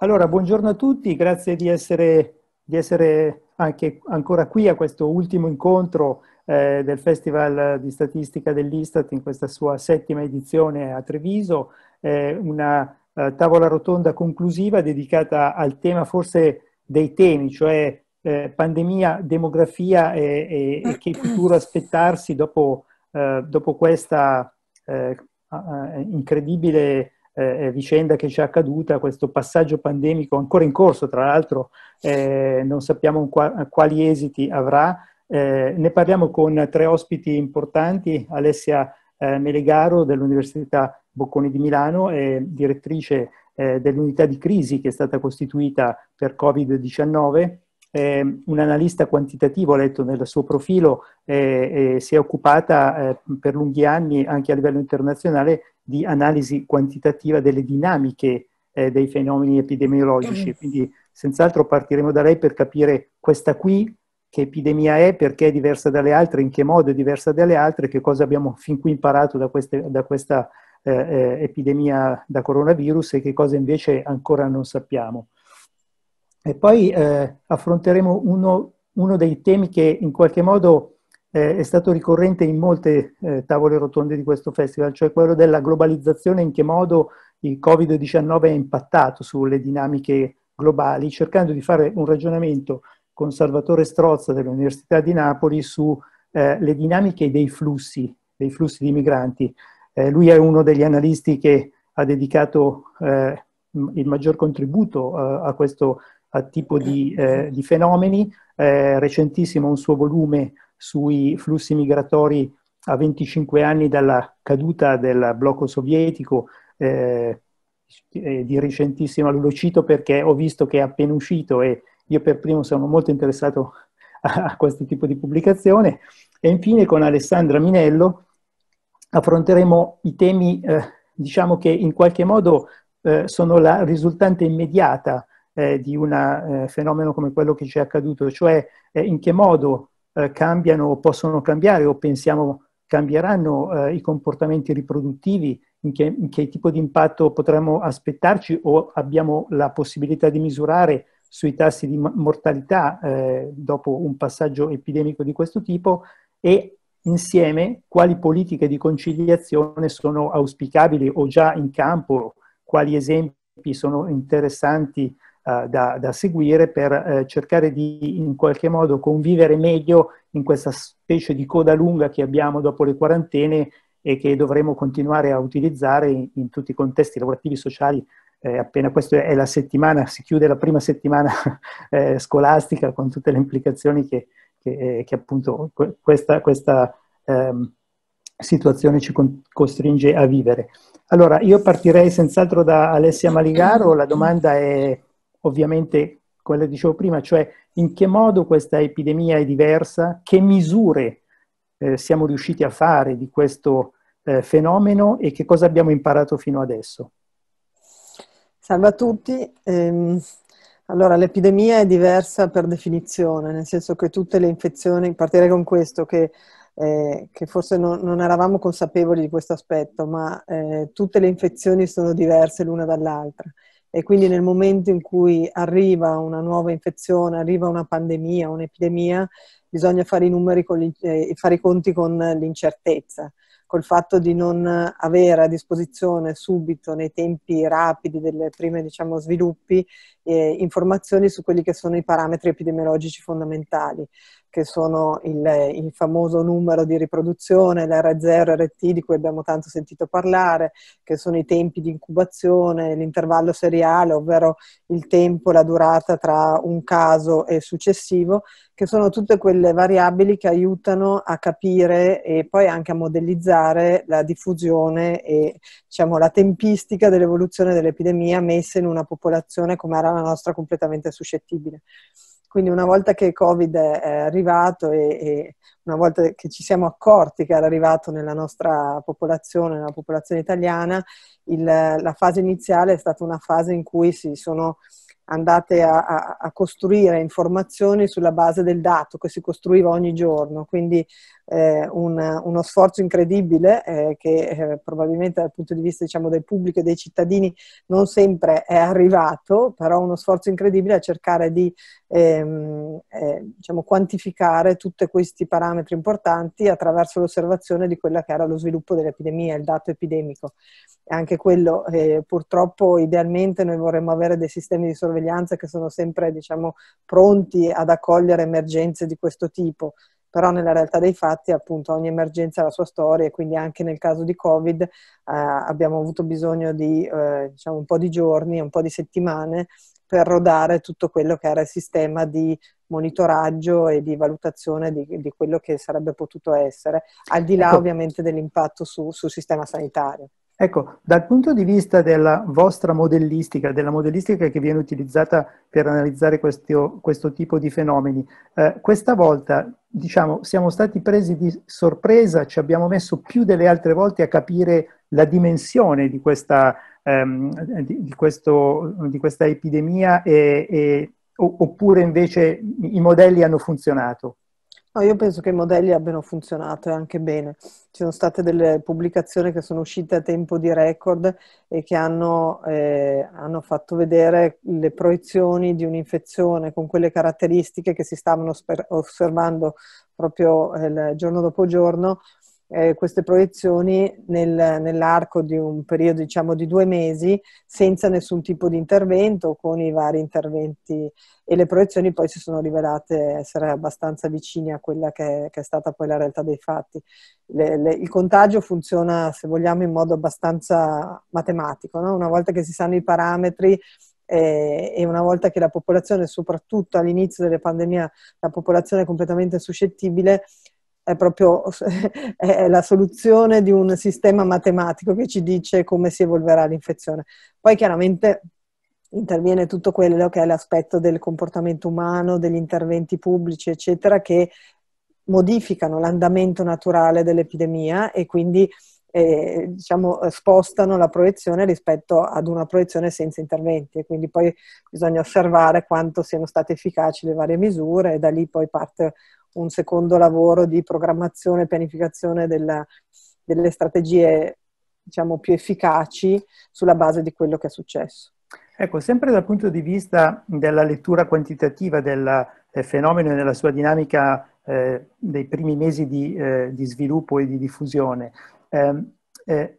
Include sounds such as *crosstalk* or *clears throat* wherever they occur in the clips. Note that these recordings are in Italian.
Allora, buongiorno a tutti, grazie di essere, di essere anche ancora qui a questo ultimo incontro eh, del Festival di Statistica dell'Istat in questa sua settima edizione a Treviso, eh, una eh, tavola rotonda conclusiva dedicata al tema forse dei temi, cioè eh, pandemia, demografia e, e, e, che futuro aspettarsi dopo, eh, dopo questa eh, incredibile eh, eh, vicenda che ci è accaduta, questo passaggio pandemico ancora in corso, tra l'altro eh, non sappiamo qua, quali esiti avrà. Eh, ne parliamo con tre ospiti importanti, Alessia eh, Melegaro dell'Università Bocconi di Milano, è direttrice eh, dell'unità di crisi che è stata costituita per Covid-19 eh, un analista quantitativo, ho letto nel suo profilo, eh, eh, si è occupata eh, per lunghi anni anche a livello internazionale di analisi quantitativa delle dinamiche eh, dei fenomeni epidemiologici. Mm. Quindi senz'altro partiremo da lei per capire questa qui, che epidemia è, perché è diversa dalle altre, in che modo è diversa dalle altre, che cosa abbiamo fin qui imparato da, queste, da questa eh, epidemia da coronavirus e che cosa invece ancora non sappiamo. E poi eh, affronteremo uno, uno, dei temi che in qualche modo eh, è stato ricorrente in molte eh, tavole rotonde di questo festival, cioè quello della globalizzazione, in che modo il Covid-19 ha impattato sulle dinamiche globali, cercando di fare un ragionamento con Salvatore Strozza dell'Università di Napoli sulle eh, dinamiche dei flussi, dei flussi di migranti. Eh, lui è uno degli analisti che ha dedicato eh, il maggior contributo a questo a tipo di, eh, di fenomeni. Eh, recentissimo un suo volume sui flussi migratori a 25 anni dalla caduta del blocco sovietico, eh, eh di recentissimo lo cito perché ho visto che è appena uscito e io per primo sono molto interessato a, a questo tipo di pubblicazione. E infine con Alessandra Minello affronteremo i temi, eh, diciamo che in qualche modo eh, sono la risultante immediata eh, di un eh, fenomeno come quello che ci è accaduto, cioè eh, in che modo eh, cambiano o possono cambiare o pensiamo cambieranno eh, i comportamenti riproduttivi, in che, in che tipo di impatto potremmo aspettarci o abbiamo la possibilità di misurare sui tassi di mortalità eh, dopo un passaggio epidemico di questo tipo e insieme quali politiche di conciliazione sono auspicabili o già in campo, quali esempi sono interessanti eh, da, da, seguire per eh, cercare di in qualche modo convivere meglio in questa specie di coda lunga che abbiamo dopo le quarantene e che dovremo continuare a utilizzare in, in tutti i contesti lavorativi sociali eh, appena questa è la settimana, si chiude la prima settimana *laughs* eh, scolastica con tutte le implicazioni che, che, eh, che appunto questa, questa ehm, situazione ci con- costringe a vivere. Allora, io partirei senz'altro da Alessia Maligaro, la domanda è ovviamente quella che dicevo prima, cioè in che modo questa epidemia è diversa, che misure eh, siamo riusciti a fare di questo eh, fenomeno e che cosa abbiamo imparato fino adesso. Salve a tutti. Ehm, allora, l'epidemia è diversa per definizione, nel senso che tutte le infezioni, partirei con questo, che, eh, che forse non, non, eravamo consapevoli di questo aspetto, ma eh, tutte le infezioni sono diverse l'una dall'altra e quindi nel momento in cui arriva una nuova infezione, arriva una pandemia, un'epidemia, bisogna fare i, numeri con, eh, fare i conti con l'incertezza, col fatto di non avere a disposizione subito, nei tempi rapidi delle prime diciamo, sviluppi, eh, informazioni su quelli che sono i parametri epidemiologici fondamentali che sono il, il, famoso numero di riproduzione, l'R0 RT di cui abbiamo tanto sentito parlare, che sono i tempi di incubazione, l'intervallo seriale, ovvero il tempo, la durata tra un caso e successivo, che sono tutte quelle variabili che aiutano a capire e poi anche a modellizzare la diffusione e diciamo, la tempistica dell'evoluzione dell'epidemia messa in una popolazione come era la nostra completamente suscettibile. Quindi una volta che il Covid è arrivato e, e, una volta che ci siamo accorti che era arrivato nella nostra popolazione, nella popolazione italiana, il, la fase iniziale è stata una fase in cui si sono andate a, a, a, costruire informazioni sulla base del dato che si costruiva ogni giorno, quindi eh, una, uno sforzo incredibile eh, che eh, probabilmente dal punto di vista diciamo, del pubblico e dei cittadini non sempre è arrivato, però uno sforzo incredibile a cercare di ehm, eh, diciamo, quantificare tutti questi parametri importanti attraverso l'osservazione di quello che era lo sviluppo dell'epidemia, il dato epidemico. Anche quello, eh, purtroppo, idealmente noi vorremmo avere dei sistemi di sorveglianza che sono sempre diciamo, pronti ad accogliere emergenze di questo tipo però nella realtà dei fatti appunto ogni emergenza ha la sua storia e quindi anche nel caso di Covid eh, abbiamo avuto bisogno di eh, diciamo un po' di giorni, un po' di settimane per rodare tutto quello che era il sistema di monitoraggio e di valutazione di, di quello che sarebbe potuto essere, al di là ecco. ovviamente dell'impatto su, sul sistema sanitario. Ecco, dal punto di vista della vostra modellistica, della modellistica che viene utilizzata per analizzare questo, questo tipo di fenomeni, eh, questa volta diciamo, siamo stati presi di sorpresa, ci abbiamo messo più delle altre volte a capire la dimensione di questa, ehm, di, di questo, di questa epidemia e, e, oppure invece i modelli hanno funzionato? No, io penso che i modelli abbiano funzionato e anche bene. Ci sono state delle pubblicazioni che sono uscite a tempo di record e che hanno, eh, hanno fatto vedere le proiezioni di un'infezione con quelle caratteristiche che si stavano osservando proprio eh, giorno dopo giorno eh, queste proiezioni nel, nell'arco di un periodo diciamo di due mesi senza nessun tipo di intervento con i vari interventi e le proiezioni poi si sono rivelate essere abbastanza vicine a quella che, che è stata poi la realtà dei fatti. Le, le, il contagio funziona se vogliamo in modo abbastanza matematico, no? una volta che si sanno i parametri eh, e una volta che la popolazione, soprattutto all'inizio delle pandemie, la popolazione è completamente suscettibile, è proprio *laughs* è la soluzione di un sistema matematico che ci dice come si evolverà l'infezione. Poi chiaramente interviene tutto quello che è l'aspetto del comportamento umano, degli interventi pubblici, eccetera, che modificano l'andamento naturale dell'epidemia e quindi eh, diciamo, spostano la proiezione rispetto ad una proiezione senza interventi. E quindi poi bisogna osservare quanto siano state efficaci le varie misure e da lì poi parte un secondo lavoro di programmazione e pianificazione della, delle strategie diciamo, più efficaci sulla base di quello che è successo. Ecco, sempre dal punto di vista della lettura quantitativa del, del fenomeno e della sua dinamica eh, dei primi mesi di, eh, di, sviluppo e di diffusione, ehm, eh,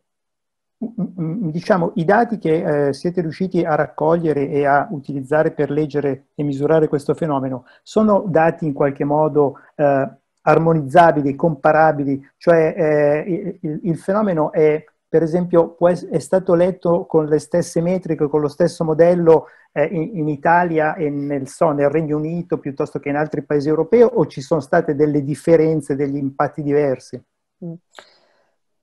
diciamo, i dati che eh, siete riusciti a raccogliere e a utilizzare per leggere e misurare questo fenomeno sono dati in qualche modo eh, armonizzabili, comparabili, cioè eh, il, il, fenomeno è per esempio è stato letto con le stesse metriche, con lo stesso modello eh, in, in, Italia e nel, so, nel Regno Unito piuttosto che in altri paesi europei o ci sono state delle differenze, degli impatti diversi? Mm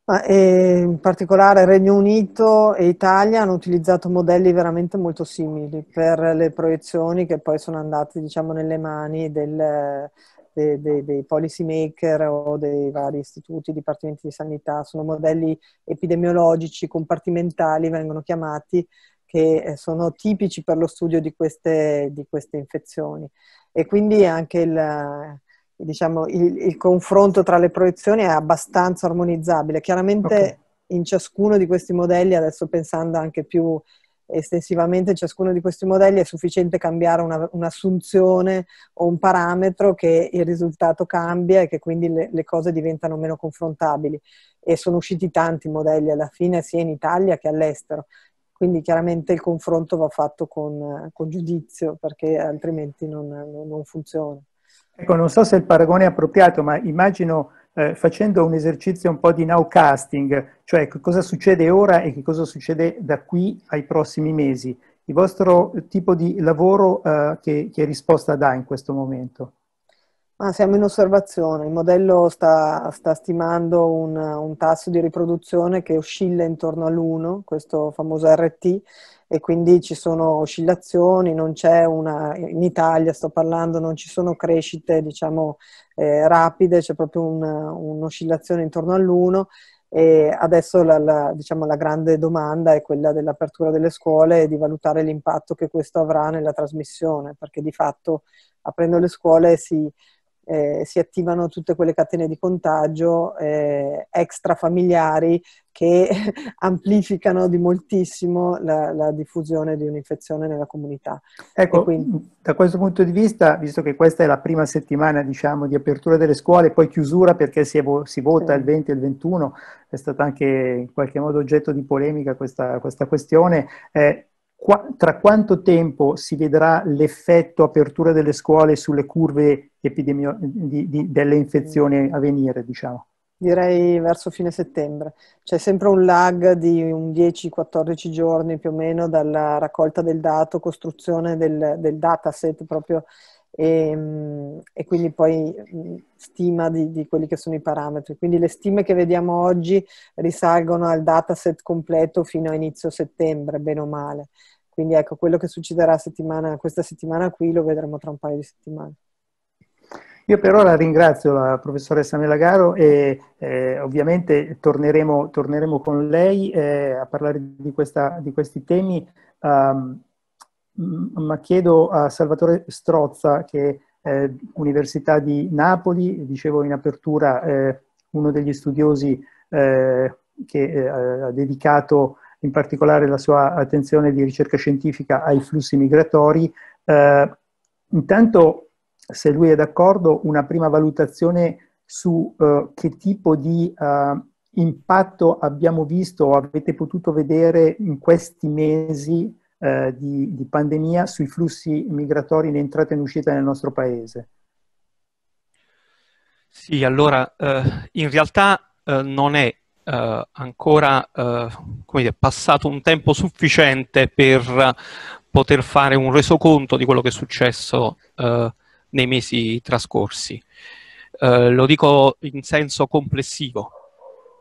e eh, in particolare Regno Unito e Italia hanno utilizzato modelli veramente molto simili per le proiezioni che poi sono andate diciamo, nelle mani del, dei, dei, dei, policy maker o dei vari istituti, dipartimenti di sanità, sono modelli epidemiologici, compartimentali, vengono chiamati, che eh, sono tipici per lo studio di queste, di queste infezioni. E quindi anche il, diciamo, il, il, confronto tra le proiezioni è abbastanza armonizzabile. Chiaramente okay. in ciascuno di questi modelli, adesso pensando anche più estensivamente in ciascuno di questi modelli è sufficiente cambiare una, un'assunzione o un parametro che il risultato cambia e che quindi le, le, cose diventano meno confrontabili e sono usciti tanti modelli alla fine sia in Italia che all'estero quindi chiaramente il confronto va fatto con, con giudizio perché altrimenti non, non funziona. Ecco, non so se il paragone è appropriato, ma immagino eh, facendo un esercizio un po' di now casting, cioè cosa succede ora e che cosa succede da qui ai prossimi mesi. Il vostro tipo di lavoro eh, che, che risposta dà in questo momento? Ah, siamo in osservazione, il modello sta, sta stimando un, un, tasso di riproduzione che oscilla intorno all'1, questo famoso RT, e quindi ci sono oscillazioni, una, in Italia sto parlando, non ci sono crescite diciamo, eh, rapide, c'è proprio un'oscillazione intorno all'1 e adesso la, la, diciamo, la, grande domanda è quella dell'apertura delle scuole e di valutare l'impatto che questo avrà nella trasmissione, perché di fatto aprendo le scuole si eh, si attivano tutte quelle catene di contagio eh, extrafamiliari che *laughs* amplificano di moltissimo la, la, diffusione di un'infezione nella comunità. Ecco, quindi... Mm, da questo punto di vista, visto che questa è la prima settimana diciamo, di apertura delle scuole, poi chiusura perché si, evo- si vota sì. il 20 e il 21, è stata anche in qualche modo oggetto di polemica questa, questa questione, eh, qua, tra quanto tempo si vedrà l'effetto apertura delle scuole sulle curve epidemio- di, di, delle infezioni a venire, diciamo? Direi verso fine settembre. C'è sempre un lag di un 10-14 giorni più o meno dalla raccolta del dato, costruzione del, del dataset proprio e, ehm, e, quindi poi stima di, di, quelli che sono i parametri. Quindi le stime che vediamo oggi risalgono al dataset completo fino a inizio settembre, bene o male. Quindi ecco, quello che succederà settimana, questa settimana qui lo vedremo tra un paio di settimane. Io però la ringrazio la professoressa Melagaro e eh, ovviamente torneremo, torneremo, con lei eh, a parlare di, questa, di questi temi, um, ma chiedo a Salvatore Strozza che eh, Università di Napoli, dicevo in apertura, eh, uno degli studiosi eh, che eh, ha dedicato in particolare la sua attenzione di ricerca scientifica ai flussi migratori. Eh, intanto, se lui è d'accordo, una prima valutazione su eh, che tipo di eh, impatto abbiamo visto o avete potuto vedere in questi mesi eh, di, di pandemia sui flussi migratori in entrata e in uscita nel nostro paese. Sì, allora, eh, in realtà eh, non è eh, ancora eh, dire, passato un tempo sufficiente per poter fare un resoconto di quello che è successo eh, nei mesi trascorsi. Eh, lo dico in senso complessivo,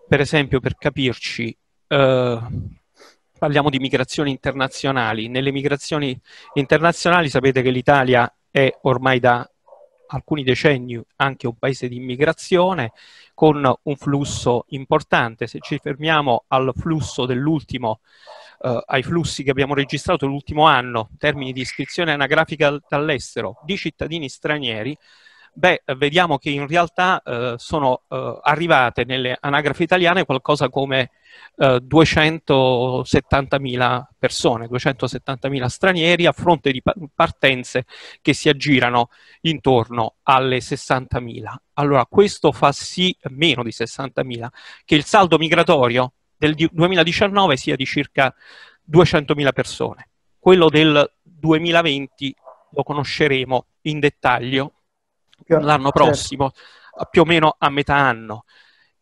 per esempio per capirci, eh, parliamo di migrazioni internazionali. Nelle migrazioni internazionali sapete che l'Italia è ormai da alcuni decenni anche un paese di immigrazione, con un flusso importante. Se ci fermiamo al flusso dell'ultimo, eh, ai flussi che abbiamo registrato l'ultimo anno, termini di iscrizione anagrafica dall'estero di cittadini stranieri, Beh, vediamo che in realtà eh, sono eh, arrivate nelle anagrafi italiane qualcosa come eh, 270.000 persone, 270.000 stranieri a fronte di partenze che si aggirano intorno alle 60.000. Allora, questo fa sì, meno di 60.000, che il saldo migratorio del 2019 sia di circa 200.000 persone. Quello del 2020 lo conosceremo in dettaglio l'anno certo. prossimo, certo. più o meno a metà anno.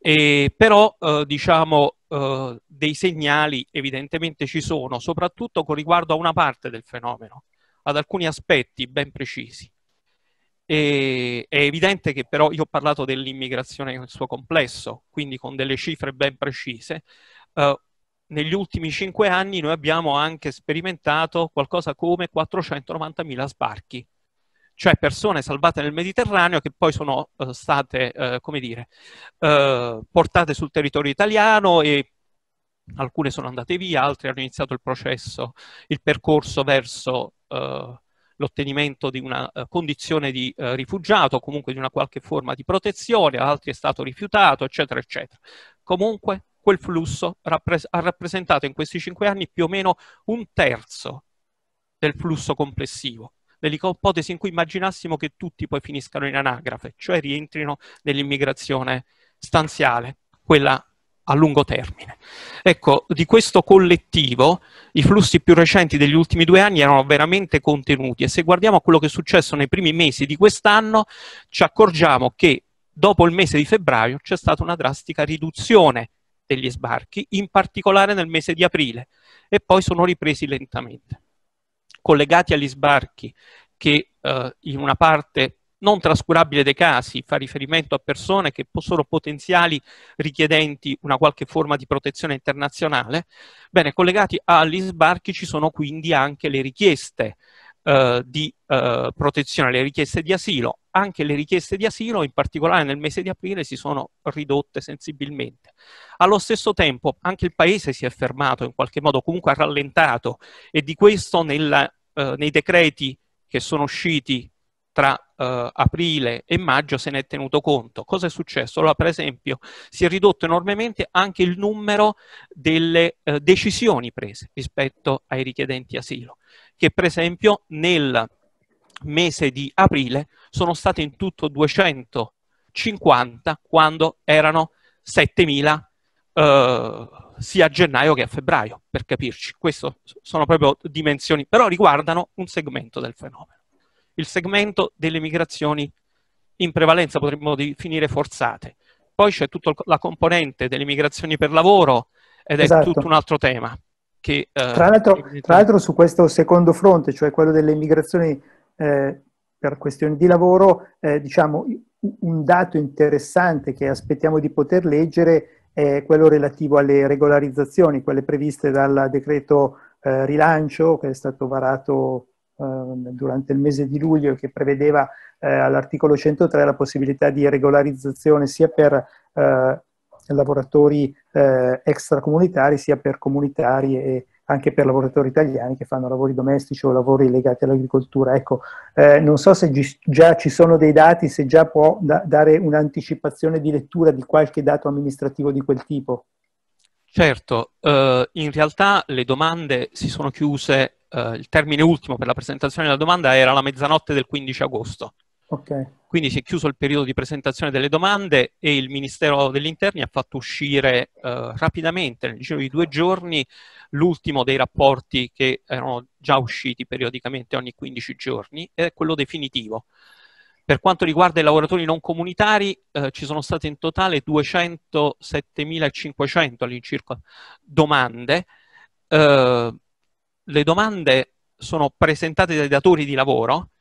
E, però eh, diciamo eh, dei segnali evidentemente ci sono, soprattutto con riguardo a una parte del fenomeno, ad alcuni aspetti ben precisi. E, è evidente che però io ho parlato dell'immigrazione nel suo complesso, quindi con delle cifre ben precise. Eh, negli ultimi cinque anni noi abbiamo anche sperimentato qualcosa come 490.000 sbarchi cioè persone salvate nel Mediterraneo che poi sono uh, state, uh, come dire, uh, portate sul territorio italiano e alcune sono andate via, altre hanno iniziato il processo, il percorso verso l'ottenimento di una condizione di rifugiato, comunque di una qualche forma di protezione, altri è stato rifiutato, eccetera, eccetera. Comunque quel flusso rappres- ha rappresentato in questi cinque anni più o meno un terzo del flusso complessivo nell'ipotesi in cui immaginassimo che tutti poi finiscano in anagrafe, cioè rientrino nell'immigrazione stanziale, quella a lungo termine. Ecco, di questo collettivo i flussi più recenti degli ultimi due anni erano veramente contenuti e se guardiamo a quello che è successo nei primi mesi di quest'anno ci accorgiamo che dopo il mese di febbraio c'è stata una drastica riduzione degli sbarchi, in particolare nel mese di aprile, e poi sono ripresi lentamente collegati agli sbarchi che eh, in una parte non trascurabile dei casi fa riferimento a persone che sono potenziali richiedenti una qualche forma di protezione internazionale, bene, collegati agli sbarchi ci sono quindi anche le richieste eh, di eh, protezione, le richieste di asilo, anche le richieste di asilo, in particolare nel mese di aprile, si sono ridotte sensibilmente. Allo stesso tempo anche il Paese si è fermato, in qualche modo comunque ha rallentato e di questo nel, eh, nei decreti che sono usciti tra eh, aprile e maggio se ne è tenuto conto. Cosa è successo? Allora, per esempio, si è ridotto enormemente anche il numero delle eh, decisioni prese rispetto ai richiedenti asilo, che per esempio nel mese di aprile sono state in tutto 250 quando erano 7000 eh, sia a gennaio che a febbraio, per capirci. Queste sono proprio dimensioni, però riguardano un segmento del fenomeno. Il segmento delle migrazioni in prevalenza potremmo definire forzate. Poi c'è tutta la componente delle migrazioni per lavoro ed è esatto. tutto un altro tema. Che, eh, tra, l'altro, tra, l'altro, su questo secondo fronte, cioè quello delle migrazioni eh, per questioni di lavoro, eh, diciamo, un dato interessante che aspettiamo di poter leggere è quello relativo alle regolarizzazioni, quelle previste dal decreto eh, rilancio che è stato varato eh, durante il mese di luglio e che prevedeva eh, all'articolo 103 la possibilità di regolarizzazione sia per eh, lavoratori eh, extracomunitari sia per comunitari e anche per lavoratori italiani che fanno lavori domestici o lavori legati all'agricoltura. Ecco, eh, non so se gi- già ci sono dei dati, se già può da- dare un'anticipazione di lettura di qualche dato amministrativo di quel tipo. Certo, eh, in realtà le domande si sono chiuse, eh, il termine ultimo per la presentazione della domanda era la mezzanotte del 15 agosto, Okay. Quindi si è chiuso il periodo di presentazione delle domande e il Ministero degli Interni ha fatto uscire eh, rapidamente, nel giro di due giorni, l'ultimo dei rapporti che erano già usciti periodicamente ogni 15 giorni, ed è quello definitivo. Per quanto riguarda i lavoratori non comunitari, eh, ci sono state in totale 207.500 all'incirca domande. Eh, le domande sono presentate dai datori di lavoro,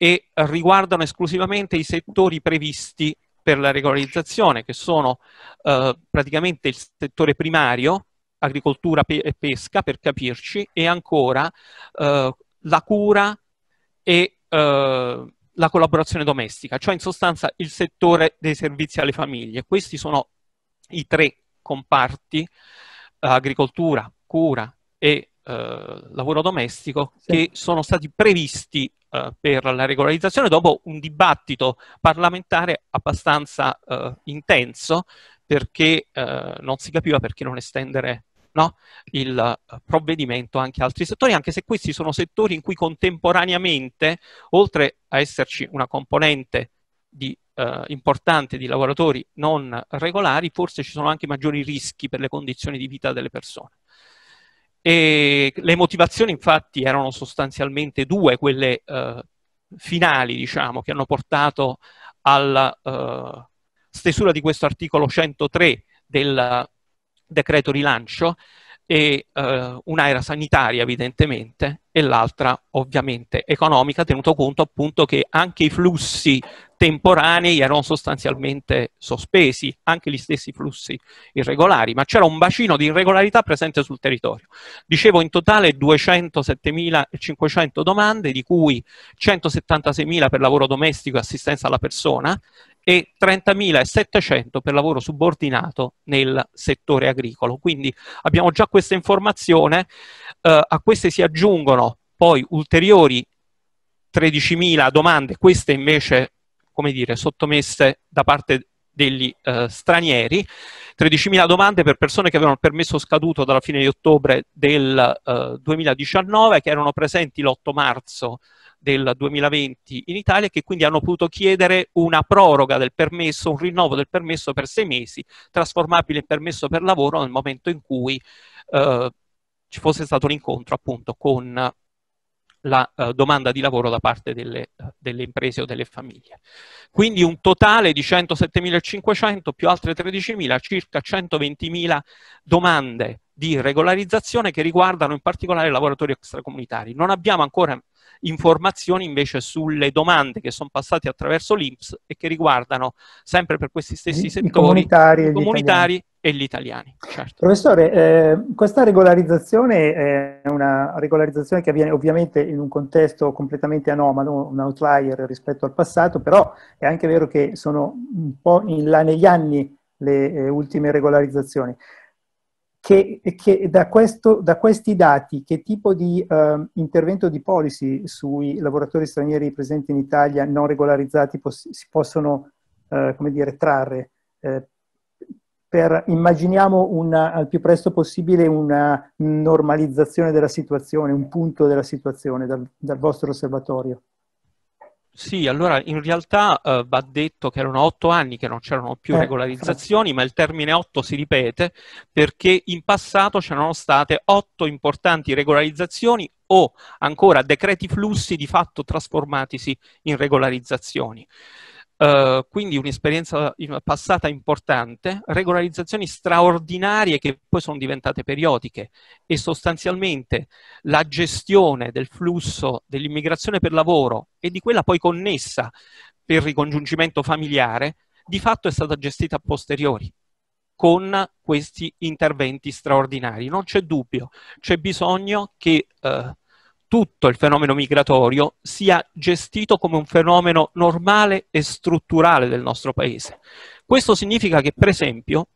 e riguardano esclusivamente i settori previsti per la regolarizzazione, che sono eh, praticamente il settore primario, agricoltura e pesca, per capirci, e ancora eh, la cura e eh, la collaborazione domestica, cioè in sostanza il settore dei servizi alle famiglie. Questi sono i tre comparti, agricoltura, cura e eh, lavoro domestico, sì. che sono stati previsti eh, per la regolarizzazione dopo un dibattito parlamentare abbastanza eh, intenso perché eh, non si capiva perché non estendere no, il eh, provvedimento anche a altri settori, anche se questi sono settori in cui contemporaneamente, oltre a esserci una componente di, eh, importante di lavoratori non regolari, forse ci sono anche maggiori rischi per le condizioni di vita delle persone. E le motivazioni infatti erano sostanzialmente due, quelle eh, finali diciamo, che hanno portato alla eh, stesura di questo articolo 103 del decreto rilancio, e eh, un'era sanitaria evidentemente e l'altra ovviamente economica, tenuto conto appunto che anche i flussi temporanei erano sostanzialmente sospesi, anche gli stessi flussi irregolari, ma c'era un bacino di irregolarità presente sul territorio. Dicevo in totale 207.500 domande, di cui 176.000 per lavoro domestico e assistenza alla persona e 30.700 per lavoro subordinato nel settore agricolo. Quindi abbiamo già questa informazione, eh, a queste si aggiungono poi ulteriori 13.000 domande, queste invece come dire, sottomesse da parte degli eh, stranieri, 13.000 domande per persone che avevano il permesso scaduto dalla fine di ottobre del eh, 2019, che erano presenti l'8 marzo del 2020 in Italia e che quindi hanno potuto chiedere una proroga del permesso, un rinnovo del permesso per sei mesi, trasformabile in permesso per lavoro nel momento in cui eh, ci fosse stato l'incontro appunto con la uh, domanda di lavoro da parte delle, uh, delle, imprese o delle famiglie. Quindi un totale di 107.500 più altre 13.000, circa 120.000 domande di regolarizzazione che riguardano in particolare i lavoratori extracomunitari. Non abbiamo ancora informazioni invece sulle domande che sono passate attraverso l'INPS e che riguardano sempre per questi stessi I, settori i comunitari, i comunitari e gli italiani. Certo. Professore, eh, questa regolarizzazione è una regolarizzazione che avviene ovviamente in un contesto completamente anomalo, un outlier rispetto al passato, però è anche vero che sono un po' in là negli anni le eh, ultime regolarizzazioni che, che da, questo, da, questi dati che tipo di eh, intervento di policy sui lavoratori stranieri presenti in Italia non regolarizzati poss- si possono eh, dire, trarre? Eh, per, immaginiamo una, al più presto possibile una normalizzazione della situazione, un punto della situazione dal, dal vostro osservatorio. Sì, allora in realtà eh, va detto che erano otto anni che non c'erano più eh, regolarizzazioni, ma il termine otto si ripete perché in passato c'erano state otto importanti regolarizzazioni o ancora decreti flussi di fatto trasformatisi in regolarizzazioni. Eh, quindi un'esperienza passata importante, regolarizzazioni straordinarie che poi sono diventate periodiche e sostanzialmente la gestione del flusso dell'immigrazione per lavoro e di quella poi connessa per ricongiungimento familiare, di fatto è stata gestita a posteriori con questi interventi straordinari. Non c'è dubbio, c'è bisogno che uh, tutto il fenomeno migratorio sia gestito come un fenomeno normale e strutturale del nostro paese. Questo significa che, per esempio,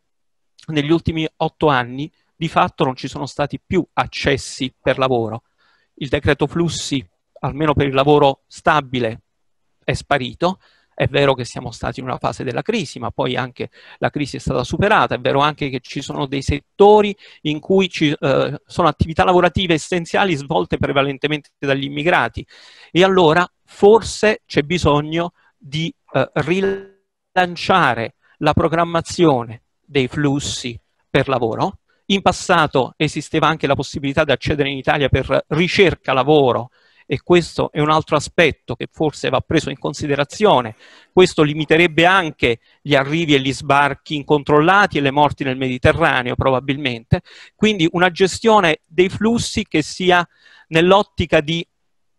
negli ultimi otto anni di fatto non ci sono stati più accessi per lavoro. Il decreto flussi, almeno per il lavoro stabile, è sparito, è vero che siamo stati in una fase della crisi, ma poi anche la crisi è stata superata, è vero anche che ci sono dei settori in cui ci, eh, sono attività lavorative essenziali svolte prevalentemente dagli immigrati e allora forse c'è bisogno di eh, rilanciare la programmazione dei flussi per lavoro. In passato esisteva anche la possibilità di accedere in Italia per ricerca lavoro e questo è un altro aspetto che forse va preso in considerazione. Questo limiterebbe anche gli arrivi e gli sbarchi incontrollati e le morti nel Mediterraneo probabilmente, quindi una gestione dei flussi che sia nell'ottica di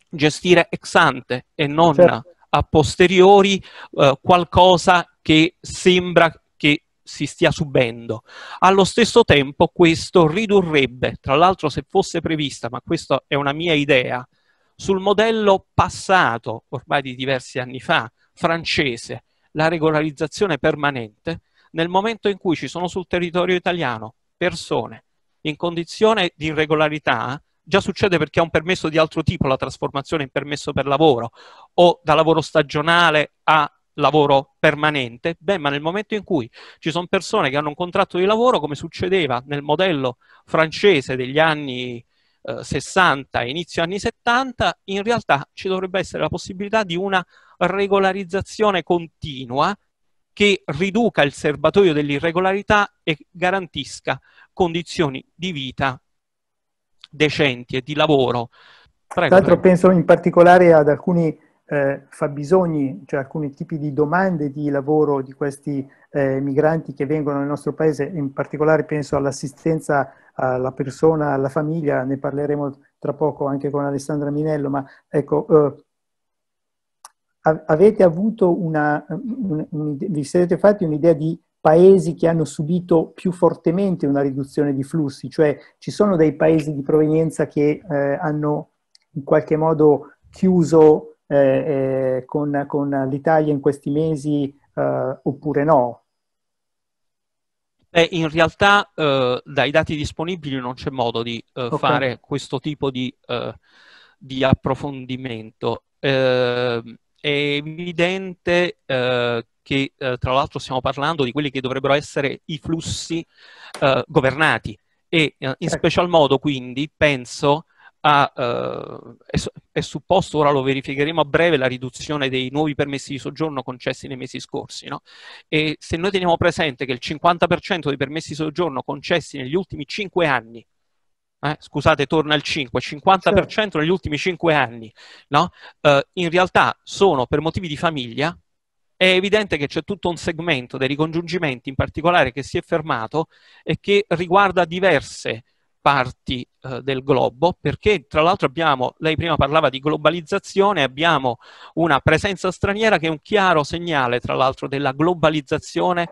gestire ex ante e non certo. a posteriori eh, qualcosa che sembra che si stia subendo. Allo stesso tempo questo ridurrebbe, tra l'altro se fosse prevista, ma questa è una mia idea, sul modello passato, ormai di diversi anni fa, francese, la regolarizzazione permanente, nel momento in cui ci sono sul territorio italiano persone in condizione di irregolarità, già succede perché ha un permesso di altro tipo la trasformazione in permesso per lavoro o da lavoro stagionale a lavoro permanente, beh, ma nel momento in cui ci sono persone che hanno un contratto di lavoro, come succedeva nel modello francese degli anni eh, 60 e inizio anni 70, in realtà ci dovrebbe essere la possibilità di una regolarizzazione continua che riduca il serbatoio dell'irregolarità e garantisca condizioni di vita decenti e di lavoro. Tra l'altro penso in particolare ad alcuni eh, fabbisogni, cioè alcuni tipi di domande di lavoro di questi eh, migranti che vengono nel nostro paese, in particolare penso all'assistenza alla persona, alla famiglia, ne parleremo tra poco anche con Alessandra Minello, ma ecco, eh, avete avuto una, un, un, vi siete fatti un'idea di paesi che hanno subito più fortemente una riduzione di flussi, cioè ci sono dei paesi di provenienza che eh, hanno in qualche modo chiuso eh, eh, con, con, l'Italia in questi mesi eh, oppure no? Beh, in realtà eh, dai dati disponibili non c'è modo di eh, okay. fare questo tipo di, eh, di approfondimento. è evidente che tra l'altro stiamo parlando di quelli che dovrebbero essere i flussi governati e in certo. special modo quindi penso ha, eh, è, è, supposto, ora lo verificheremo a breve, la riduzione dei nuovi permessi di soggiorno concessi nei mesi scorsi. No? E se noi teniamo presente che il 50% dei permessi di soggiorno concessi negli ultimi 5 anni eh, scusate, torna al 5, 50% certo. negli ultimi 5 anni, no? eh, in realtà sono per motivi di famiglia, è evidente che c'è tutto un segmento dei ricongiungimenti in particolare che si è fermato e che riguarda diverse parti eh, del globo, perché tra l'altro abbiamo, lei prima parlava di globalizzazione, abbiamo una presenza straniera che è un chiaro segnale, tra l'altro, della globalizzazione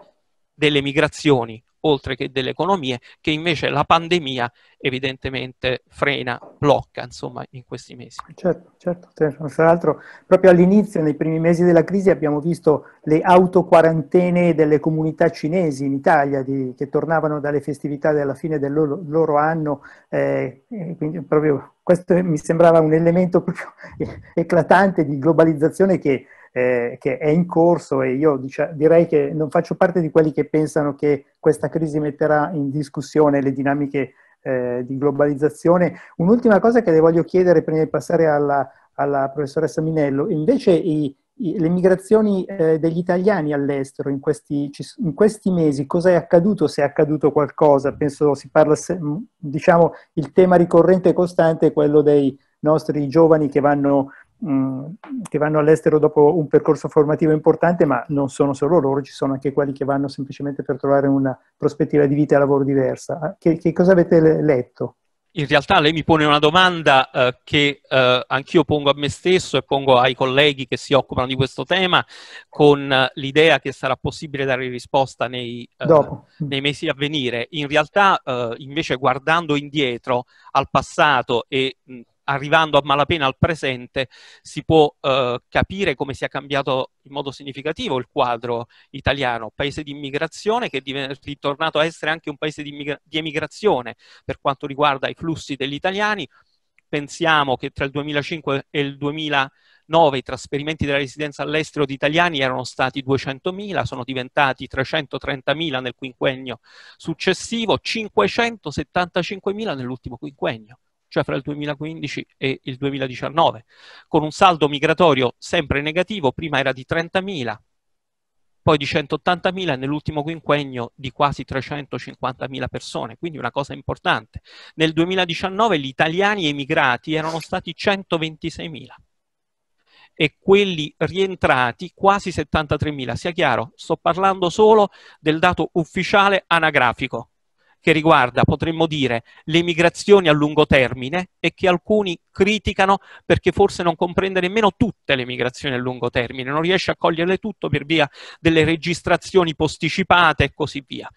delle migrazioni, oltre che delle economie, che invece la pandemia evidentemente frena, blocca, insomma, in questi mesi. Certo, certo, certo. Tra l'altro, proprio all'inizio, nei primi mesi della crisi, abbiamo visto le autoquarantene delle comunità cinesi in Italia, di, che tornavano dalle festività della fine del loro, loro anno, eh, quindi proprio questo mi sembrava un elemento proprio *laughs* eclatante di globalizzazione che eh, che è in corso e io dic- direi che non faccio parte di quelli che pensano che questa crisi metterà in discussione le dinamiche eh, di globalizzazione. Un'ultima cosa che le voglio chiedere prima di passare alla, alla professoressa Minello, invece i, i, le migrazioni eh, degli italiani all'estero in questi, in questi mesi, cosa è accaduto se è accaduto qualcosa? Penso si parla, se, diciamo, il tema ricorrente e costante è quello dei nostri giovani che vanno Mm, che vanno all'estero dopo un percorso formativo importante, ma non sono solo loro, ci sono anche quelli che vanno semplicemente per trovare una prospettiva di vita e lavoro diversa. Ah, che, che cosa avete letto? In realtà lei mi pone una domanda eh, che eh, anch'io pongo a me stesso e pongo ai colleghi che si occupano di questo tema con eh, l'idea che sarà possibile dare risposta nei, eh, mm. nei mesi a venire. In realtà eh, invece guardando indietro al passato e mh, mm, arrivando a malapena al presente, si può eh, capire come sia cambiato in modo significativo il quadro italiano, paese di immigrazione che è ritornato a essere anche un paese di, immigra- di emigrazione per quanto riguarda i flussi degli italiani. Pensiamo che tra il 2005 e il 2009 i trasferimenti della residenza all'estero di italiani erano stati 200.000, sono diventati 330.000 nel quinquennio successivo, 575.000 nell'ultimo quinquennio cioè fra il 2015 e il 2019, con un saldo migratorio sempre negativo, prima era di 30.000, poi di 180.000 e nell'ultimo quinquennio di quasi 350.000 persone, quindi una cosa importante. Nel 2019 gli italiani emigrati erano stati 126.000 e quelli rientrati quasi 73.000. Sia chiaro, sto parlando solo del dato ufficiale anagrafico che riguarda, potremmo dire, le migrazioni a lungo termine e che alcuni criticano perché forse non comprende nemmeno tutte le migrazioni a lungo termine, non riesce a coglierle tutto per via delle registrazioni posticipate e così via.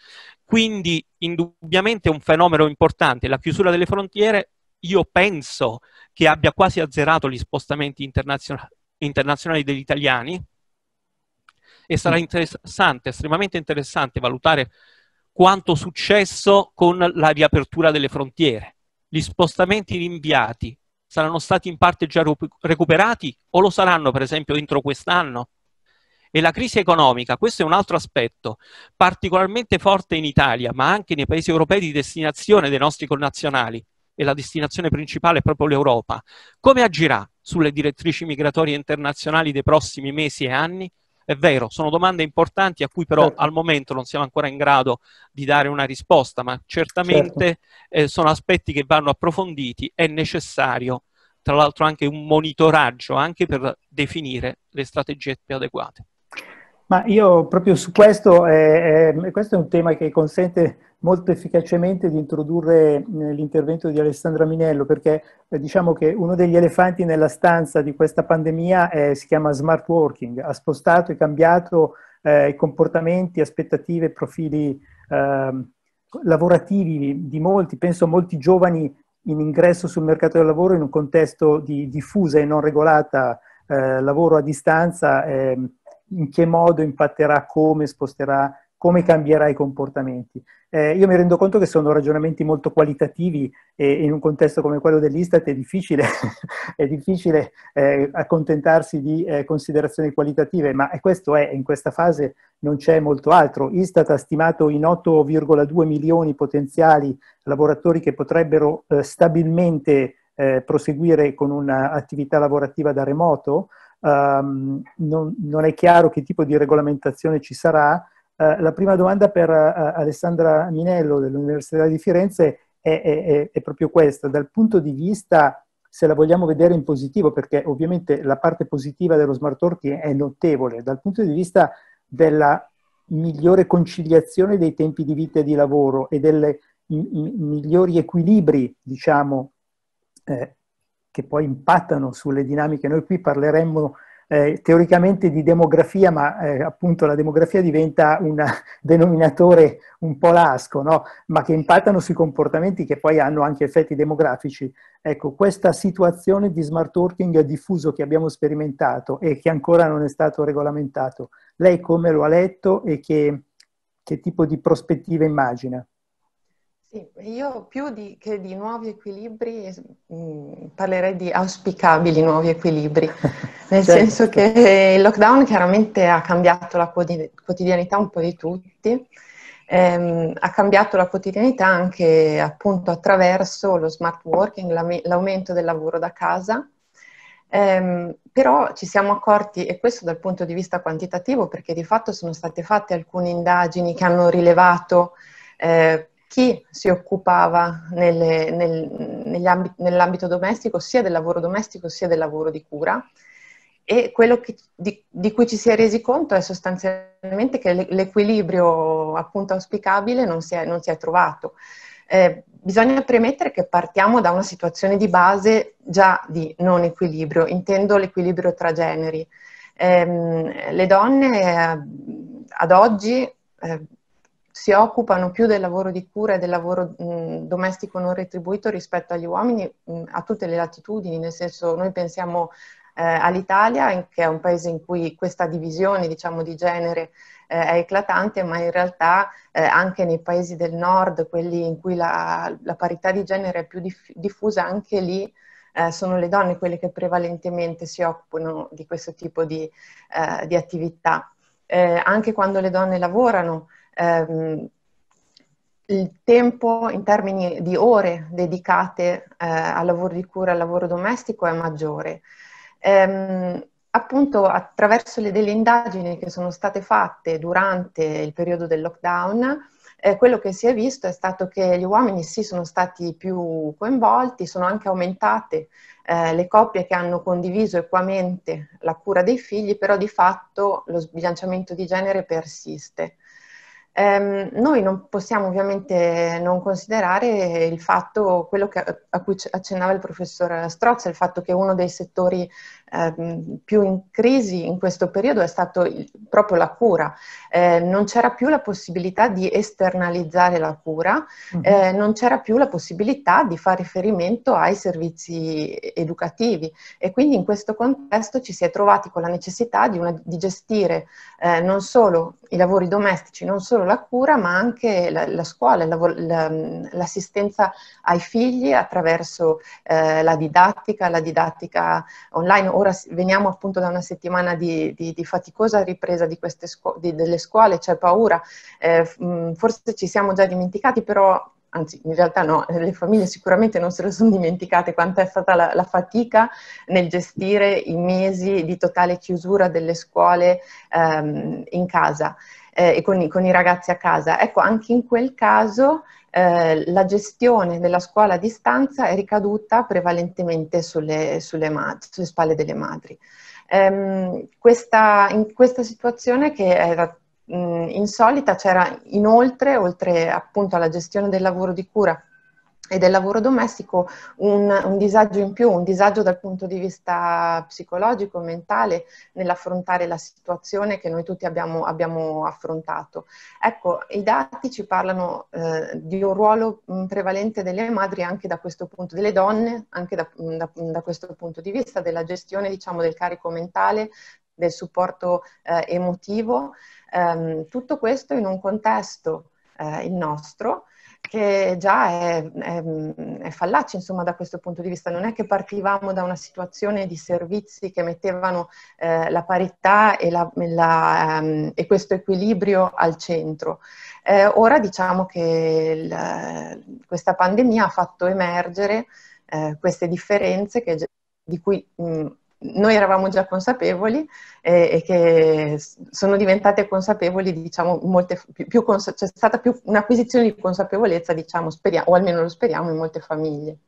Quindi indubbiamente è un fenomeno importante, la chiusura delle frontiere io penso che abbia quasi azzerato gli spostamenti internazionali, internazionali degli italiani e sarà mm. interessante, estremamente interessante valutare quanto successo con la riapertura delle frontiere. Gli spostamenti rinviati saranno stati in parte già recuperati o lo saranno per esempio entro quest'anno? E la crisi economica, questo è un altro aspetto, particolarmente forte in Italia, ma anche nei paesi europei di destinazione dei nostri connazionali, e la destinazione principale è proprio l'Europa, come agirà sulle direttrici migratorie internazionali dei prossimi mesi e anni? È vero, sono domande importanti a cui però certo. al momento non siamo ancora in grado di dare una risposta, ma certamente certo. eh, sono aspetti che vanno approfonditi, è necessario tra l'altro anche un monitoraggio anche per definire le strategie più adeguate. Ma io proprio su questo, eh, eh, questo è un tema che consente molto efficacemente di introdurre eh, l'intervento di Alessandra Minello, perché eh, diciamo che uno degli elefanti nella stanza di questa pandemia è, si chiama smart working, ha spostato e cambiato eh, i comportamenti, aspettative, profili eh, lavorativi di molti, penso molti giovani in ingresso sul mercato del lavoro in un contesto di diffusa e non regolata eh, lavoro a distanza, ehm, in che modo impatterà, come sposterà come cambierà i comportamenti. Eh, io mi rendo conto che sono ragionamenti molto qualitativi e in un contesto come quello dell'Istat è difficile, *laughs* è difficile eh, accontentarsi di eh, considerazioni qualitative, ma questo è, in questa fase non c'è molto altro. Istat ha stimato in 8,2 milioni potenziali lavoratori che potrebbero eh, stabilmente eh, proseguire con un'attività lavorativa da remoto, um, non, non è chiaro che tipo di regolamentazione ci sarà, eh, la prima domanda per uh, Alessandra Minello dell'Università di Firenze è, è, è, proprio questa, dal punto di vista, se la vogliamo vedere in positivo, perché ovviamente la parte positiva dello smart working è notevole, dal punto di vista della migliore conciliazione dei tempi di vita e di lavoro e delle migliori equilibri, diciamo, eh, che poi impattano sulle dinamiche. Noi qui parleremmo eh, teoricamente di demografia, ma eh, appunto la demografia diventa un *laughs* denominatore un po' lasco, no? ma che impattano sui comportamenti che poi hanno anche effetti demografici. Ecco, questa situazione di smart working diffuso che abbiamo sperimentato e che ancora non è stato regolamentato, lei come lo ha letto e che, che tipo di prospettiva immagina? Sì, io più di, che di nuovi equilibri mh, mm, parlerei di auspicabili nuovi equilibri, *laughs* nel certo. senso che il lockdown chiaramente ha cambiato la quotidianità un po' di tutti, ehm, ha cambiato la quotidianità anche appunto attraverso lo smart working, l'aumento del lavoro da casa, ehm, però ci siamo accorti, e questo dal punto di vista quantitativo, perché di fatto sono state fatte alcune indagini che hanno rilevato eh, chi si occupava nelle, nel, ambit, nell'ambito domestico sia del lavoro domestico sia del lavoro di cura e quello che, di, di, cui ci si è resi conto è sostanzialmente che l'equilibrio appunto auspicabile non si è, non si è trovato. Eh, bisogna premettere che partiamo da una situazione di base già di non equilibrio, intendo l'equilibrio tra generi. Eh, le donne eh, ad oggi eh, si occupano più del lavoro di cura e del lavoro mh, domestico non retribuito rispetto agli uomini mh, a tutte le latitudini, nel senso noi pensiamo eh, all'Italia, che è un paese in cui questa divisione diciamo, di genere eh, è eclatante, ma in realtà eh, anche nei paesi del nord, quelli in cui la, la parità di genere è più diff- diffusa, anche lì eh, sono le donne quelle che prevalentemente si occupano di questo tipo di, eh, di attività. Eh, anche quando le donne lavorano, ehm, il tempo in termini di ore dedicate eh, al lavoro di cura, al lavoro domestico è maggiore. Ehm, appunto attraverso le, delle indagini che sono state fatte durante il periodo del lockdown, eh, quello che si è visto è stato che gli uomini sì sono stati più coinvolti, sono anche aumentate eh, le coppie che hanno condiviso equamente la cura dei figli, però di fatto lo sbilanciamento di genere persiste. Um, noi non possiamo ovviamente non considerare il fatto, quello che, a cui accennava il professor Strozza, il fatto che uno dei settori Ehm, più in crisi in questo periodo è stato proprio la cura. Eh, non c'era più la possibilità di esternalizzare la cura, mm-hmm. eh, non c'era più la possibilità di fare riferimento ai servizi educativi e quindi in questo contesto ci si è trovati con la necessità di, una, di gestire eh, non solo i lavori domestici, non solo la cura, ma anche la, la scuola, la, la, l'assistenza ai figli attraverso eh, la didattica, la didattica online o ora veniamo appunto da una settimana di, di, di faticosa ripresa di queste scu- di, delle scuole, c'è paura, eh, mm, forse ci siamo già dimenticati, però anzi in realtà no, *laughs* le famiglie sicuramente non se lo sono dimenticate quanto è stata la, la fatica nel gestire i mesi di totale chiusura delle scuole ehm, in casa eh, e con i, con i ragazzi a casa. Ecco, anche in quel caso eh, la gestione della scuola a distanza è ricaduta prevalentemente sulle, sulle, mad- sulle spalle delle madri. Ehm, questa, in questa situazione che era mh, insolita c'era inoltre, oltre appunto alla gestione del lavoro di cura e del lavoro domestico un, un, disagio in più, un disagio dal punto di vista psicologico, mentale, nell'affrontare la situazione che noi tutti abbiamo, abbiamo affrontato. Ecco, i dati ci parlano eh, di un ruolo mm, prevalente delle madri anche da questo punto, delle donne anche da, mm, da, da questo punto di vista, della gestione diciamo, del carico mentale, del supporto eh, emotivo, ehm, tutto questo in un contesto, eh, il nostro, perché già è, è, è, fallace insomma da questo punto di vista, non è che partivamo da una situazione di servizi che mettevano eh, la parità e, la, la, um, e, questo equilibrio al centro. Eh, ora diciamo che la, questa pandemia ha fatto emergere eh, queste differenze che, di cui mh, noi eravamo già consapevoli eh, e che sono diventate consapevoli, diciamo, molte, più, più consa- c'è stata più un'acquisizione di consapevolezza, diciamo, speriamo, o almeno lo speriamo, in molte famiglie.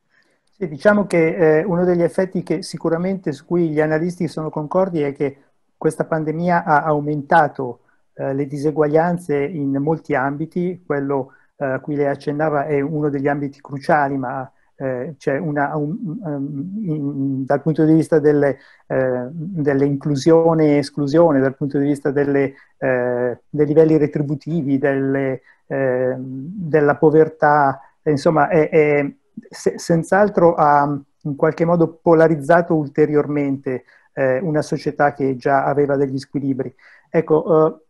Sì, diciamo che eh, uno degli effetti che sicuramente su cui gli analisti sono concordi è che questa pandemia ha aumentato eh, le diseguaglianze in molti ambiti, quello eh, a cui lei accennava è uno degli ambiti cruciali, ma cioè una, un, um, in, dal punto di vista delle, eh, delle, inclusione e esclusione, dal punto di vista delle, eh, dei livelli retributivi, delle, ehm, della povertà, insomma, è, è se, senz'altro ha in qualche modo polarizzato ulteriormente eh, una società che già aveva degli squilibri. Ecco, eh,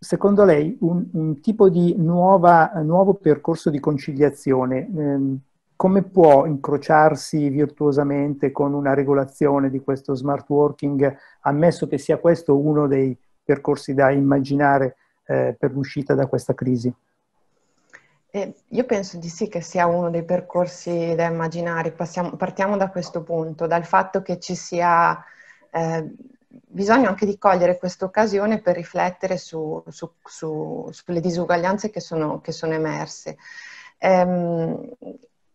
secondo lei un, un tipo di nuova, nuovo percorso di conciliazione ehm, come può incrociarsi virtuosamente con una regolazione di questo smart working, ammesso che sia questo uno dei percorsi da immaginare eh, per l'uscita da questa crisi? Eh, io penso di sì che sia uno dei percorsi da immaginare. Passiamo, partiamo da questo punto, dal fatto che ci sia eh, bisogno anche di cogliere questa occasione per riflettere su, su, su, sulle disuguaglianze che sono, che sono emerse. Ehm,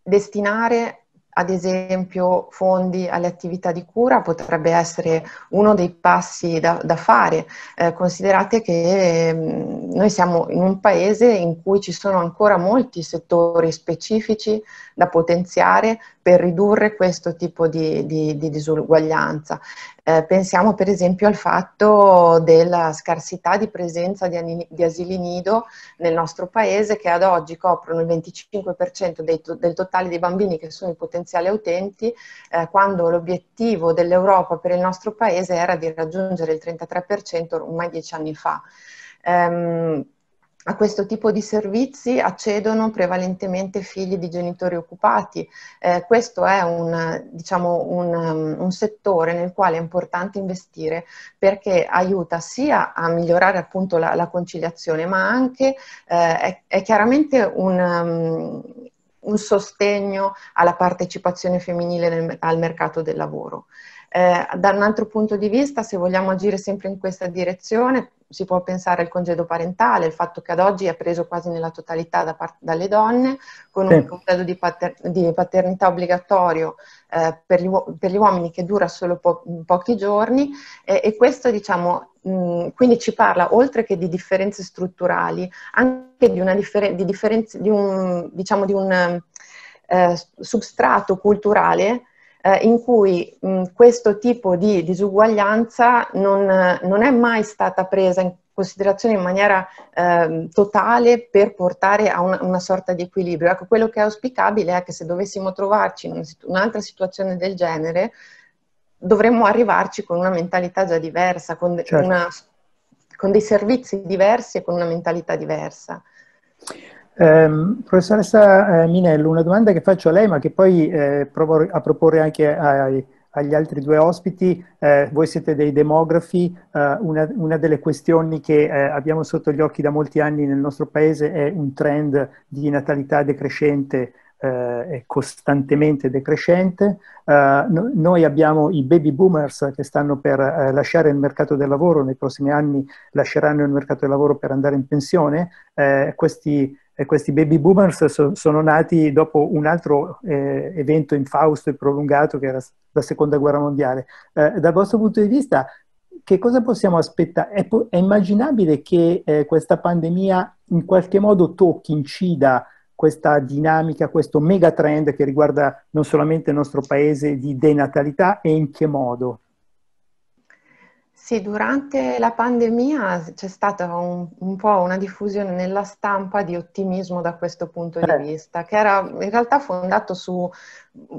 destinare ad esempio fondi alle attività di cura potrebbe essere uno dei passi da, da fare. Eh, considerate che mm, noi siamo in un paese in cui ci sono ancora molti settori specifici da potenziare per ridurre questo tipo di, di, di disuguaglianza. Eh, pensiamo per esempio al fatto della scarsità di presenza di, anini, di, asili nido nel nostro paese che ad oggi coprono il 25% dei, del totale dei bambini che sono i potenziali utenti, eh, quando l'obiettivo dell'Europa per il nostro paese era di raggiungere il 33% ormai dieci anni fa. Um, a questo tipo di servizi accedono prevalentemente figli di genitori occupati. Eh, questo è un, diciamo, un, um, un, settore nel quale è importante investire perché aiuta sia a migliorare appunto la, la conciliazione, ma anche eh, è, è, chiaramente un... Um, un sostegno alla partecipazione femminile nel, al mercato del lavoro. Eh, da un altro punto di vista, se vogliamo agire sempre in questa direzione, si può pensare al congedo parentale, il fatto che ad oggi è preso quasi nella totalità da part- dalle donne, con sì. un congedo di, pater- di paternità obbligatorio eh, per, gli per, gli uomini che dura solo po- pochi giorni eh, e questo diciamo, mm, quindi ci parla oltre che di differenze strutturali, anche di, una differ- di, differenze, di un, diciamo, di un eh, substrato culturale eh, in cui mh, questo tipo di disuguaglianza non, non, è mai stata presa in considerazione in maniera eh, totale per portare a una, una, sorta di equilibrio. Ecco, quello che è auspicabile è che se dovessimo trovarci in un'altra situazione del genere, dovremmo arrivarci con una mentalità già diversa, con, certo. una, con dei servizi diversi e con una mentalità diversa. Ehm, eh, professoressa Minello, una domanda che faccio a lei, ma che poi eh, provo a proporre anche ai, agli altri due ospiti. Eh, voi siete dei demografi, eh, una, una, delle questioni che eh, abbiamo sotto gli occhi da molti anni nel nostro paese è un trend di natalità decrescente eh, costantemente decrescente. Eh, no, noi abbiamo i baby boomers che stanno per eh, lasciare il mercato del lavoro, nei prossimi anni lasceranno il mercato del lavoro per andare in pensione. Eh, questi e questi baby boomers so, sono nati dopo un altro eh, evento infausto e prolungato che era la seconda guerra mondiale. Eh, dal vostro punto di vista, che cosa possiamo aspettare? È, è immaginabile che eh, questa pandemia in qualche modo tocchi, incida questa dinamica, questo megatrend che riguarda non solamente il nostro paese di denatalità e in che modo? Sì, durante la pandemia c'è stata un, un, po' una diffusione nella stampa di ottimismo da questo punto di certo. vista, che era in realtà fondato su,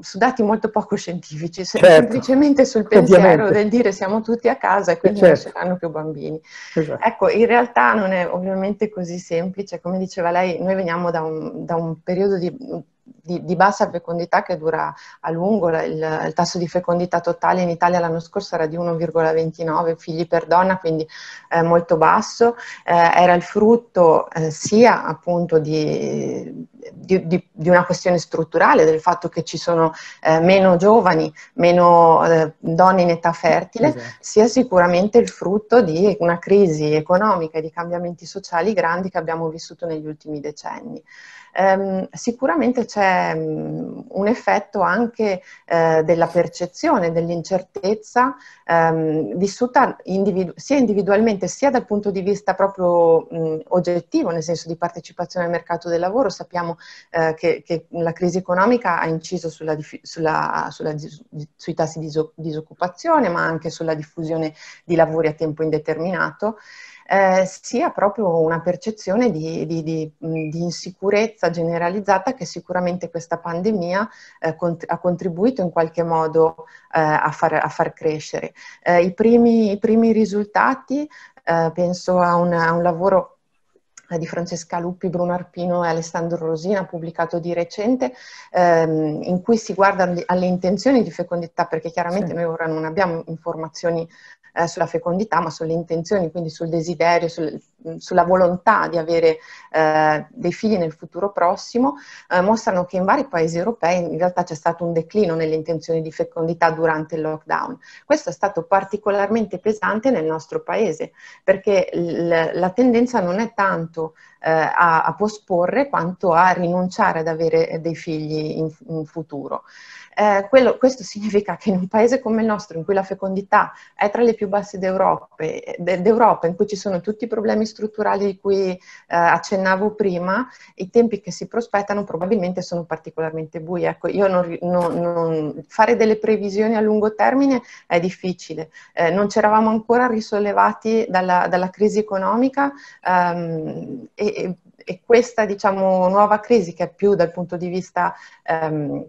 su dati molto poco scientifici, certo. semplicemente sul pensiero Ovviamente. del dire siamo tutti a casa e quindi certo. non saranno più bambini. Esatto. Ecco, in realtà non è ovviamente così semplice, come diceva lei, noi veniamo da un, da un periodo di di, di, bassa fecondità che dura a lungo, il, il, tasso di fecondità totale in Italia l'anno scorso era di 1,29 figli per donna, quindi eh, molto basso, eh, era il frutto eh, sia appunto di, di, di, una questione strutturale, del fatto che ci sono eh, meno giovani, meno eh, donne in età fertile, esatto. sia sicuramente il frutto di una crisi economica e di cambiamenti sociali grandi che abbiamo vissuto negli ultimi decenni ehm, sicuramente c'è mm, un effetto anche eh, della percezione dell'incertezza ehm, vissuta individu- sia individualmente sia dal punto di vista proprio mh, mm, oggettivo, nel senso di partecipazione al mercato del lavoro. Sappiamo eh, che, che, la crisi economica ha inciso sulla, sulla, sulla, sui tassi di disoccupazione, ma anche sulla diffusione di lavori a tempo indeterminato eh, sia proprio una percezione di, di, di, di, insicurezza generalizzata che sicuramente questa pandemia eh, cont- ha contribuito in qualche modo eh, a, far, a, far, crescere. Eh, I primi, i, primi, risultati, eh, penso a un, a un lavoro eh, di Francesca Luppi, Bruno Arpino e Alessandro Rosina, pubblicato di recente, ehm, in cui si guardano alle intenzioni di fecondità, perché chiaramente sì. noi ora non abbiamo informazioni eh, sulla fecondità, ma sulle intenzioni, quindi sul desiderio, sul, mm, sulla volontà di avere eh, dei figli nel futuro prossimo, eh, mostrano che in vari paesi europei in realtà c'è stato un declino nelle intenzioni di fecondità durante il lockdown. Questo è stato particolarmente pesante nel nostro paese, perché l- la tendenza non è tanto eh, a, a, posporre quanto a rinunciare ad avere eh, dei figli in, in futuro. Eh, quello, questo significa che in un paese come il nostro, in cui la fecondità è tra le più basse d'Europa, eh, d'Europa in cui ci sono tutti i problemi strutturali di cui eh, accennavo prima, i tempi che si prospettano probabilmente sono particolarmente bui. Ecco, io non, non, non, fare delle previsioni a lungo termine è difficile. Eh, non c'eravamo ancora risollevati dalla, dalla crisi economica ehm, e, e, questa diciamo, nuova crisi che è più dal punto di vista ehm,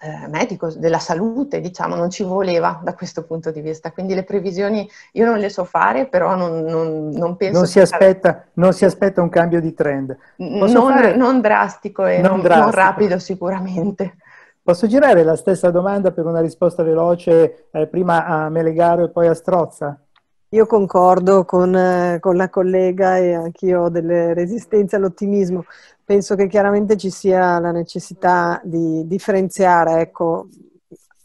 eh, medico, della salute, diciamo, non ci voleva da questo punto di vista. Quindi le previsioni io non le so fare, però non, non, non penso... Non si, aspetta, fare... non si, aspetta, un cambio di trend. Non, non, drastico e non, drastico. rapido sicuramente. Posso girare la stessa domanda per una risposta veloce eh, prima a Melegaro e poi a Strozza? Io concordo con, eh, con la collega e anch'io ho delle resistenze all'ottimismo. Penso che chiaramente ci sia la necessità di differenziare, ecco,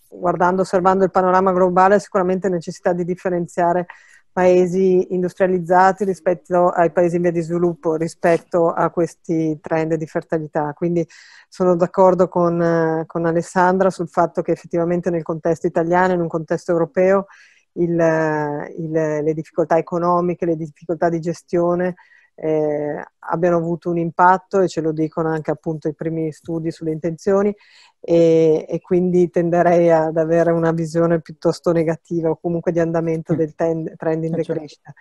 guardando, osservando il panorama globale, sicuramente necessità di differenziare paesi industrializzati rispetto ai paesi in via di sviluppo, rispetto a questi trend di fertilità. Quindi sono d'accordo con, eh, con Alessandra sul fatto che effettivamente nel contesto italiano, in un contesto europeo, il, il, le difficoltà economiche, le difficoltà di gestione eh, abbiano avuto un impatto e ce lo dicono anche appunto i primi studi sulle intenzioni e, e quindi tenderei ad avere una visione piuttosto negativa o comunque di andamento mm. del trend in eh, certo. decrescita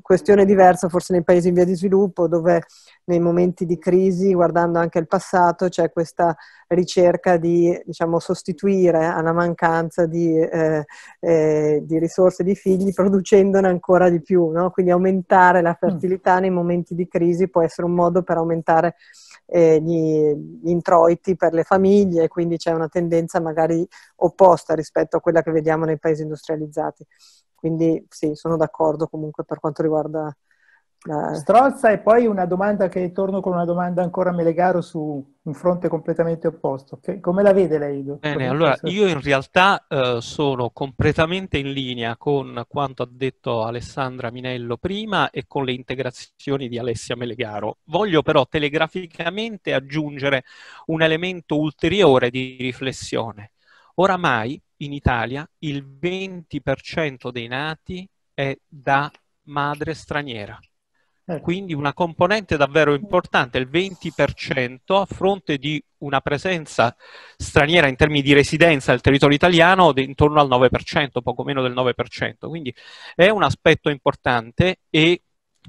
questione diversa forse nei paesi in via di sviluppo dove nei momenti di crisi, guardando anche il passato, c'è questa ricerca di diciamo, sostituire alla mancanza di, eh, eh, di risorse di figli producendone ancora di più. No? Quindi aumentare la fertilità mm. nei momenti di crisi può essere un modo per aumentare eh, gli, gli introiti per le famiglie, quindi c'è una tendenza magari opposta rispetto a quella che vediamo nei paesi industrializzati. Quindi sì, sono d'accordo comunque per quanto riguarda... La... Strozza e poi una domanda che torno con una domanda ancora a Melegaro su un fronte completamente opposto. Che, come la vede lei? Bene, allora io in realtà eh, sono completamente in linea con quanto ha detto Alessandra Minello prima e con le integrazioni di Alessia Melegaro. Voglio però telegraficamente aggiungere un elemento ulteriore di riflessione. Oramai in Italia il 20% dei nati è da madre straniera. Eh. Quindi una componente davvero importante, il 20% a fronte di una presenza straniera in termini di residenza al territorio italiano intorno al 9%, poco meno del 9%. Quindi è un aspetto importante e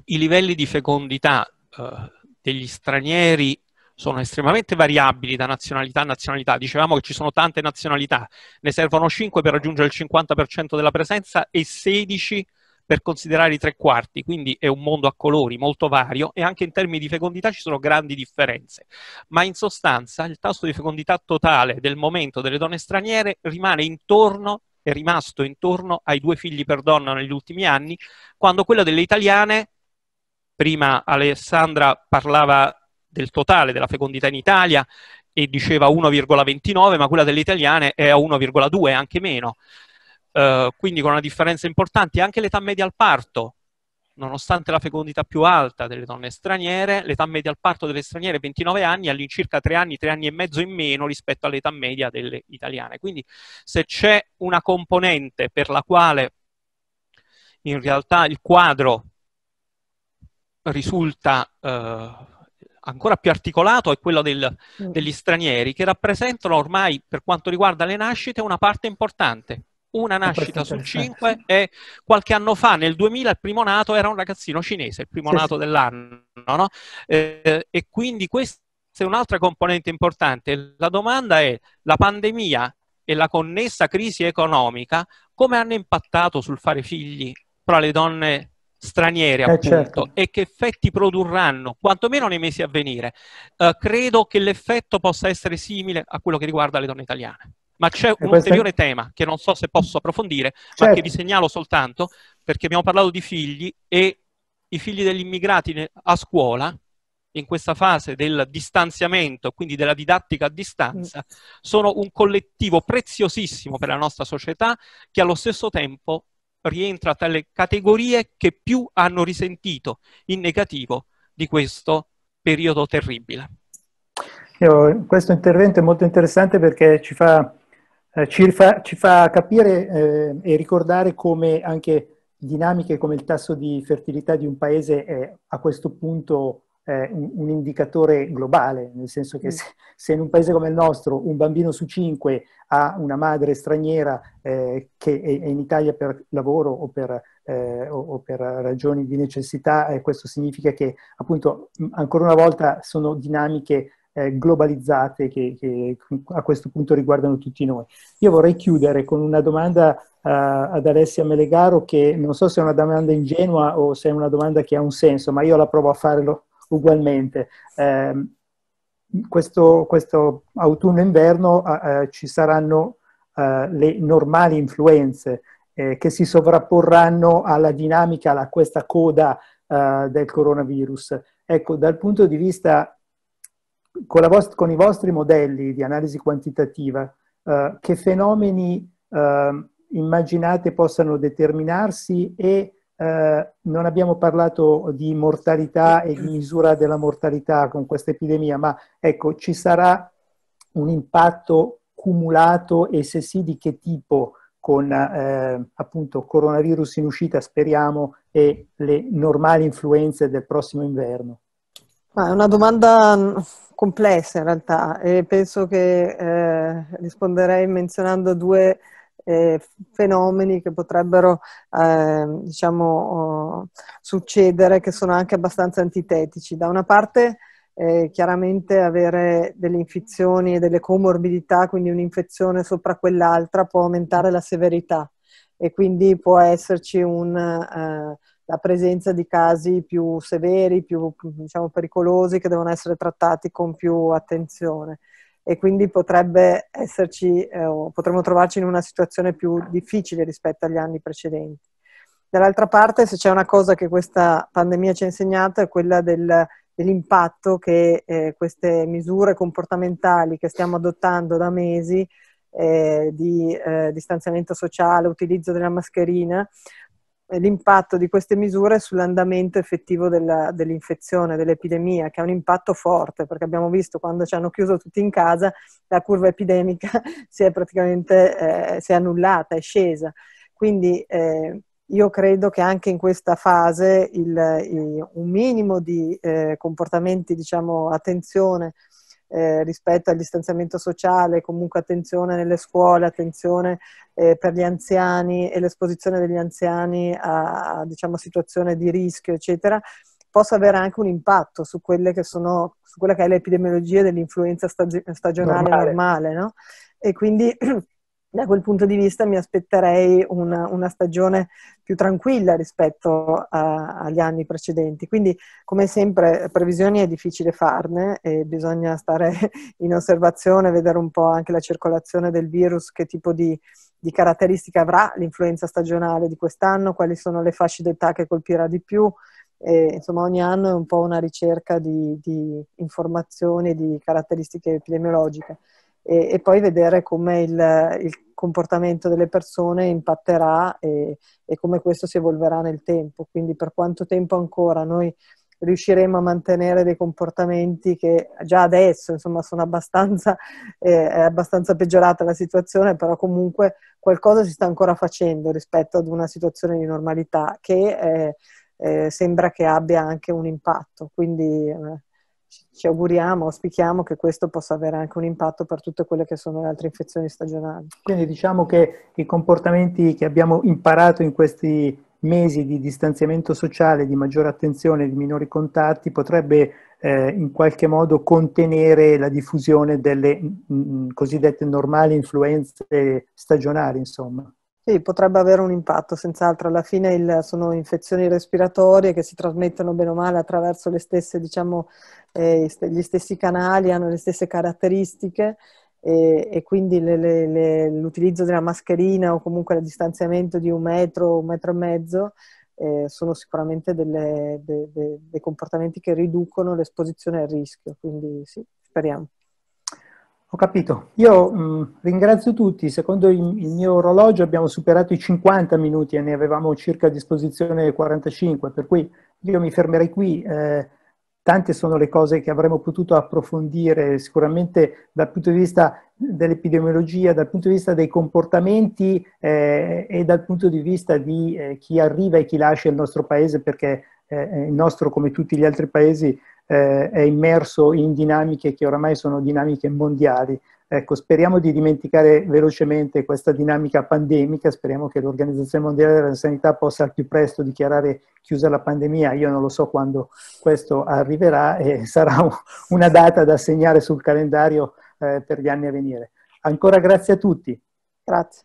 i livelli di fecondità eh, degli stranieri sono estremamente variabili da nazionalità a nazionalità. Dicevamo che ci sono tante nazionalità, ne servono 5 per raggiungere il 50% della presenza e 16 per considerare i tre quarti, quindi è un mondo a colori molto vario e anche in termini di fecondità ci sono grandi differenze, ma in sostanza il tasso di fecondità totale del momento delle donne straniere rimane intorno è rimasto intorno ai due figli per donna negli ultimi anni, quando quello delle italiane, prima Alessandra parlava del totale della fecondità in Italia e diceva 1,29, ma quella delle italiane è a 1,2, anche meno. Uh, quindi con una differenza importante. Anche l'età media al parto, nonostante la fecondità più alta delle donne straniere, l'età media al parto delle straniere è 29 anni, all'incirca 3 anni, 3 anni e mezzo in meno rispetto all'età media delle italiane. Quindi se c'è una componente per la quale in realtà il quadro risulta eh, ancora più articolato è quello del, mm. degli stranieri, che rappresentano ormai, per quanto riguarda le nascite, una parte importante. Una nascita su cinque e qualche anno fa, nel 2000, il primo nato era un ragazzino cinese, il primo sì, nato sì. dell'anno. No? Eh, e quindi questa è un'altra componente importante. La domanda è, la pandemia e la connessa crisi economica, come hanno impattato sul fare figli tra le donne straniere, appunto, eh certo. e che effetti produrranno, quantomeno nei mesi a venire. Uh, credo che l'effetto possa essere simile a quello che riguarda le donne italiane. Ma c'è un questa... ulteriore tema che non so se posso approfondire, certo. ma che vi segnalo soltanto perché abbiamo parlato di figli e i figli degli immigrati a scuola, in questa fase del distanziamento, quindi della didattica a distanza, mm. sono un collettivo preziosissimo per la nostra società che allo stesso tempo rientra tra le categorie che più hanno risentito in negativo di questo periodo terribile. Io, questo intervento è molto interessante perché ci fa, eh, ci fa, ci fa capire eh, e ricordare come anche dinamiche come il tasso di fertilità di un paese è a questo punto eh, un, indicatore globale, nel senso che mm. se, se, in un paese come il nostro un bambino su cinque ha una madre straniera eh, che è, è, in Italia per lavoro o per, eh, o, o per ragioni di necessità, eh, questo significa che appunto ancora una volta sono dinamiche eh, globalizzate che, che, a questo punto riguardano tutti noi. Io vorrei chiudere con una domanda uh, ad Alessia Melegaro che non so se è una domanda ingenua o se è una domanda che ha un senso, ma io la provo a farlo ugualmente. Eh, questo, questo autunno-inverno eh, ci saranno eh, le normali influenze eh, che si sovrapporranno alla dinamica, a questa coda eh, del coronavirus. Ecco, dal punto di vista con, vost- con i vostri modelli di analisi quantitativa, che fenomeni ehm, immaginate possano determinarsi e eh, non abbiamo parlato di mortalità e di misura della mortalità con questa epidemia, ma ecco, ci sarà un impatto cumulato e se sì di che tipo con eh, appunto coronavirus in uscita, speriamo, e le normali influenze del prossimo inverno? Ma è una domanda complessa in realtà e penso che eh, risponderei menzionando due eh, fenomeni che potrebbero eh, diciamo, succedere che sono anche abbastanza antitetici. Da una parte eh, chiaramente avere delle infezioni e delle comorbidità, quindi un'infezione sopra quell'altra può aumentare la severità e quindi può esserci un, eh, la presenza di casi più severi, più diciamo, pericolosi che devono essere trattati con più attenzione e quindi potrebbe esserci, eh, potremmo trovarci in una situazione più difficile rispetto agli anni precedenti. Dall'altra parte, se c'è una cosa che questa pandemia ci ha insegnato è quella del, dell'impatto che eh, queste misure comportamentali che stiamo adottando da mesi eh, di eh, distanziamento sociale, utilizzo della mascherina, eh, l'impatto di queste misure sull'andamento effettivo della, dell'infezione, dell'epidemia, che ha un impatto forte, perché abbiamo visto quando ci hanno chiuso tutti in casa, la curva epidemica *laughs* si è praticamente eh, si è annullata, è scesa. Quindi eh, io credo che anche in questa fase il, il, un minimo di eh, comportamenti, diciamo, attenzione eh, rispetto al distanziamento sociale, comunque attenzione nelle scuole, attenzione eh, per gli anziani e l'esposizione degli anziani a, a diciamo, situazioni di rischio, eccetera, possa avere anche un impatto su quelle che sono, su quella che è l'epidemiologia dell'influenza stagi- stagionale normale, normale no? E quindi *clears throat* da quel punto di vista mi aspetterei una, una stagione più tranquilla rispetto a, eh, agli anni precedenti. Quindi, come sempre, previsioni è difficile farne e bisogna stare *laughs* in osservazione, vedere un po' anche la circolazione del virus, che tipo di, di caratteristiche avrà l'influenza stagionale di quest'anno, quali sono le fasce d'età che colpirà di più. E, insomma, ogni anno è un po' una ricerca di, di informazioni, di caratteristiche epidemiologiche e, e poi vedere come il, il, comportamento delle persone impatterà e, e come questo si evolverà nel tempo. Quindi per quanto tempo ancora noi riusciremo a mantenere dei comportamenti che già adesso insomma sono abbastanza, eh, è abbastanza peggiorata la situazione, però comunque qualcosa si sta ancora facendo rispetto ad una situazione di normalità che eh, eh, sembra che abbia anche un impatto. Quindi eh, ci auguriamo, auspichiamo che questo possa avere anche un impatto per tutte quelle che sono le altre infezioni stagionali. Quindi diciamo che i comportamenti che abbiamo imparato in questi mesi di distanziamento sociale, di maggiore attenzione, di minori contatti, potrebbe eh, in qualche modo contenere la diffusione delle mh, mm, mm, cosiddette normali influenze stagionali, insomma. Sì, potrebbe avere un impatto, senz'altro. Alla fine il, sono infezioni respiratorie che si trasmettono bene o male attraverso le stesse, diciamo, eh, gli stessi canali, hanno le stesse caratteristiche e, e quindi le, le, le, l'utilizzo della mascherina o comunque il distanziamento di un metro, un metro e mezzo eh, sono sicuramente delle, de, de, dei comportamenti che riducono l'esposizione al rischio, quindi sì, speriamo. Ho capito. Io mh, mm, ringrazio tutti. Secondo il, il, mio orologio abbiamo superato i 50 minuti e ne avevamo circa a disposizione 45, per cui io mi fermerei qui. Eh, tante sono le cose che avremmo potuto approfondire sicuramente dal punto di vista dell'epidemiologia, dal punto di vista dei comportamenti eh, e dal punto di vista di eh, chi arriva e chi lascia il nostro paese perché eh, il nostro, come tutti gli altri paesi, eh, è immerso in dinamiche che oramai sono dinamiche mondiali. Ecco, speriamo di dimenticare velocemente questa dinamica pandemica, speriamo che l'Organizzazione Mondiale della Sanità possa al più presto dichiarare chiusa la pandemia, io non lo so quando questo arriverà e *laughs* sarà una data da segnare sul calendario eh, per gli anni a venire. Ancora grazie a tutti. Grazie.